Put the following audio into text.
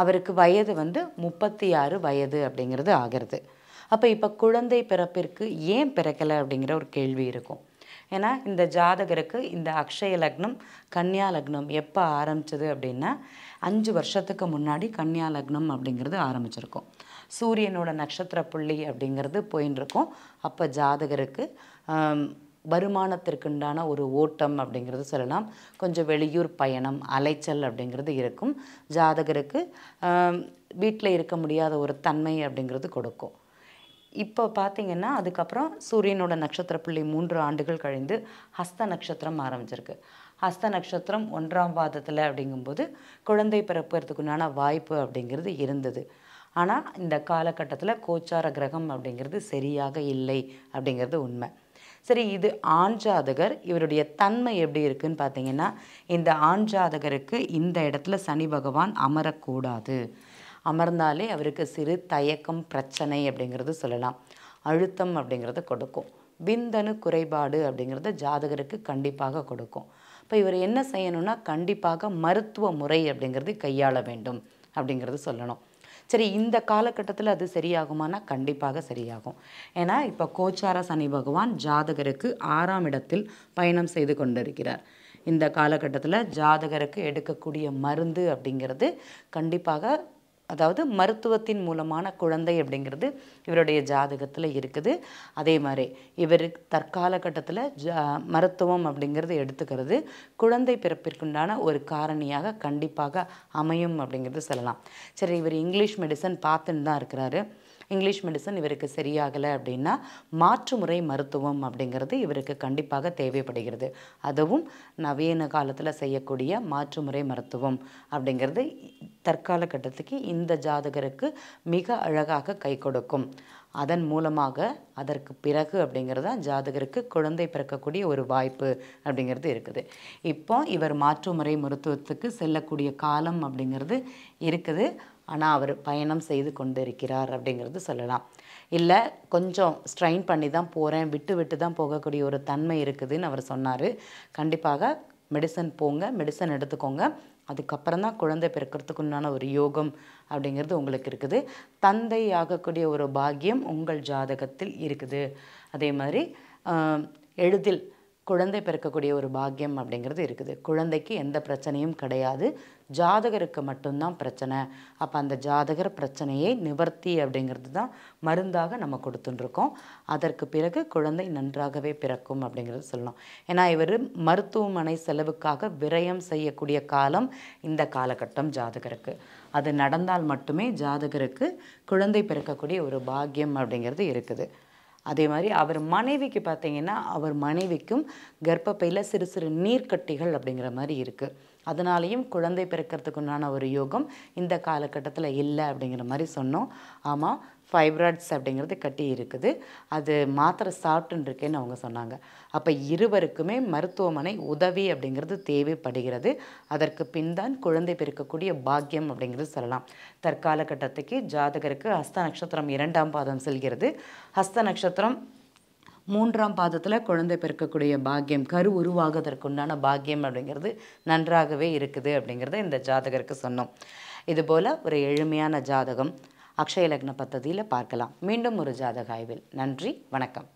அவருக்கு வயது வந்து முப்பத்தி ஆறு வயது அப்படிங்கிறது ஆகிறது அப்போ இப்போ குழந்தை பிறப்பிற்கு ஏன் பிறக்கலை அப்படிங்கிற ஒரு கேள்வி இருக்கும் ஏன்னா இந்த ஜாதகருக்கு இந்த அக்ஷய லக்னம் கன்னியா லக்னம் எப்போ ஆரம்பிச்சது அப்படின்னா அஞ்சு வருஷத்துக்கு முன்னாடி கன்னியா லக்னம் அப்படிங்கிறது ஆரம்பிச்சிருக்கும் சூரியனோட நட்சத்திர புள்ளி அப்படிங்கிறது போயின்னு இருக்கும் அப்போ ஜாதகருக்கு வருமானத்திற்குண்டான ஒரு ஓட்டம் அப்படிங்கிறது சொல்லலாம் கொஞ்சம் வெளியூர் பயணம் அலைச்சல் அப்படிங்கிறது இருக்கும் ஜாதகருக்கு வீட்டில் இருக்க முடியாத ஒரு தன்மை அப்படிங்கிறது கொடுக்கும் இப்போ பார்த்தீங்கன்னா அதுக்கப்புறம் சூரியனோட நட்சத்திர புள்ளி மூன்று ஆண்டுகள் கழிந்து ஹஸ்த நட்சத்திரம் ஆரம்பிச்சிருக்கு ஹஸ்த நட்சத்திரம் ஒன்றாம் பாதத்தில் அப்படிங்கும்போது குழந்தை பிறப்புறதுக்குண்டான வாய்ப்பு அப்படிங்கிறது இருந்தது ஆனால் இந்த காலகட்டத்தில் கோச்சார கிரகம் அப்படிங்கிறது சரியாக இல்லை அப்படிங்கிறது உண்மை சரி இது ஆண் ஜாதகர் இவருடைய தன்மை எப்படி இருக்குன்னு பார்த்தீங்கன்னா இந்த ஆண் ஜாதகருக்கு இந்த இடத்துல சனி பகவான் அமரக்கூடாது அமர்ந்தாலே அவருக்கு சிறு தயக்கம் பிரச்சனை அப்படிங்கிறது சொல்லலாம் அழுத்தம் அப்படிங்கிறத கொடுக்கும் விந்தணு குறைபாடு அப்படிங்கிறது ஜாதகருக்கு கண்டிப்பாக கொடுக்கும் இப்போ இவர் என்ன செய்யணும்னா கண்டிப்பாக மருத்துவ முறை அப்படிங்கிறது கையாள வேண்டும் அப்படிங்கிறது சொல்லணும் சரி இந்த காலகட்டத்தில் அது சரியாகுமானா கண்டிப்பாக சரியாகும் ஏன்னா இப்போ கோச்சார சனி பகவான் ஜாதகருக்கு ஆறாம் இடத்தில் பயணம் செய்து கொண்டிருக்கிறார் இந்த காலகட்டத்தில் ஜாதகருக்கு எடுக்கக்கூடிய மருந்து அப்படிங்கிறது கண்டிப்பாக அதாவது மருத்துவத்தின் மூலமான குழந்தை அப்படிங்கிறது இவருடைய ஜாதகத்தில் இருக்குது அதே மாதிரி இவர் தற்கால கட்டத்தில் மருத்துவம் அப்படிங்கிறது எடுத்துக்கிறது குழந்தை பிறப்பிற்குண்டான ஒரு காரணியாக கண்டிப்பாக அமையும் அப்படிங்கிறது சொல்லலாம் சரி இவர் இங்கிலீஷ் மெடிசன் பார்த்துன்னு தான் இருக்கிறாரு இங்கிலீஷ் மெடிசன் இவருக்கு சரியாகலை அப்படின்னா மாற்று முறை மருத்துவம் அப்படிங்கிறது இவருக்கு கண்டிப்பாக தேவைப்படுகிறது அதுவும் நவீன காலத்தில் செய்யக்கூடிய மாற்று முறை மருத்துவம் அப்படிங்கிறது தற்கால கட்டத்துக்கு இந்த ஜாதகருக்கு மிக அழகாக கை கொடுக்கும் அதன் மூலமாக அதற்கு பிறகு அப்படிங்கிறது தான் ஜாதகருக்கு குழந்தை பிறக்கக்கூடிய ஒரு வாய்ப்பு அப்படிங்கிறது இருக்குது இப்போ இவர் மாற்று முறை மருத்துவத்துக்கு செல்லக்கூடிய காலம் அப்படிங்கிறது இருக்குது ஆனால் அவர் பயணம் செய்து கொண்டிருக்கிறார் அப்படிங்கிறது சொல்லலாம் இல்லை கொஞ்சம் ஸ்ட்ரெயின் பண்ணி தான் போகிறேன் விட்டு விட்டு தான் போகக்கூடிய ஒரு தன்மை இருக்குதுன்னு அவர் சொன்னார் கண்டிப்பாக மெடிசன் போங்க மெடிசன் எடுத்துக்கோங்க அதுக்கப்புறம் தான் குழந்தை உண்டான ஒரு யோகம் அப்படிங்கிறது உங்களுக்கு இருக்குது தந்தை ஆகக்கூடிய ஒரு பாக்கியம் உங்கள் ஜாதகத்தில் இருக்குது அதே மாதிரி எளிதில் குழந்தை பிறக்கக்கூடிய ஒரு பாக்கியம் அப்படிங்கிறது இருக்குது குழந்தைக்கு எந்த பிரச்சனையும் கிடையாது ஜாதகருக்கு மட்டும்தான் பிரச்சனை அப்போ அந்த ஜாதகர் பிரச்சனையை நிவர்த்தி அப்படிங்கிறது தான் மருந்தாக நம்ம கொடுத்துட்டுருக்கோம் அதற்கு பிறகு குழந்தை நன்றாகவே பிறக்கும் அப்படிங்கிறது சொல்லலாம் ஏன்னா இவர் மருத்துவமனை செலவுக்காக விரயம் செய்யக்கூடிய காலம் இந்த காலகட்டம் ஜாதகருக்கு அது நடந்தால் மட்டுமே ஜாதகருக்கு குழந்தை பிறக்கக்கூடிய ஒரு பாக்கியம் அப்படிங்கிறது இருக்குது அதே மாதிரி அவர் மனைவிக்கு பார்த்தீங்கன்னா அவர் மனைவிக்கும் கர்ப்பப்பையில் சிறு சிறு நீர்க்கட்டிகள் அப்படிங்கிற மாதிரி இருக்குது அதனாலேயும் குழந்தை பிறக்கிறதுக்கு உண்டான ஒரு யோகம் இந்த காலகட்டத்தில் இல்லை அப்படிங்கிற மாதிரி சொன்னோம் ஆமாம் ஃபைப்ராய்ட்ஸ் அப்படிங்கிறது கட்டி இருக்குது அது மாத்திரை சாப்பிட்டுருக்கேன்னு அவங்க சொன்னாங்க அப்போ இருவருக்குமே மருத்துவமனை உதவி அப்படிங்கிறது தேவைப்படுகிறது அதற்கு பின்தான் குழந்தை பிறக்கக்கூடிய பாக்கியம் அப்படிங்கிறது சொல்லலாம் தற்கால கட்டத்துக்கு ஜாதகருக்கு ஹஸ்த நட்சத்திரம் இரண்டாம் பாதம் செல்கிறது ஹஸ்த நட்சத்திரம் மூன்றாம் பாதத்தில் குழந்தை பிறக்கக்கூடிய பாக்கியம் கரு உண்டான பாக்கியம் அப்படிங்கிறது நன்றாகவே இருக்குது அப்படிங்கிறத இந்த ஜாதகருக்கு சொன்னோம் இதுபோல் ஒரு எளிமையான ஜாதகம் அக்ஷய லக்ன பத்ததியில் பார்க்கலாம் மீண்டும் ஒரு ஜாதக ஆய்வில் நன்றி வணக்கம்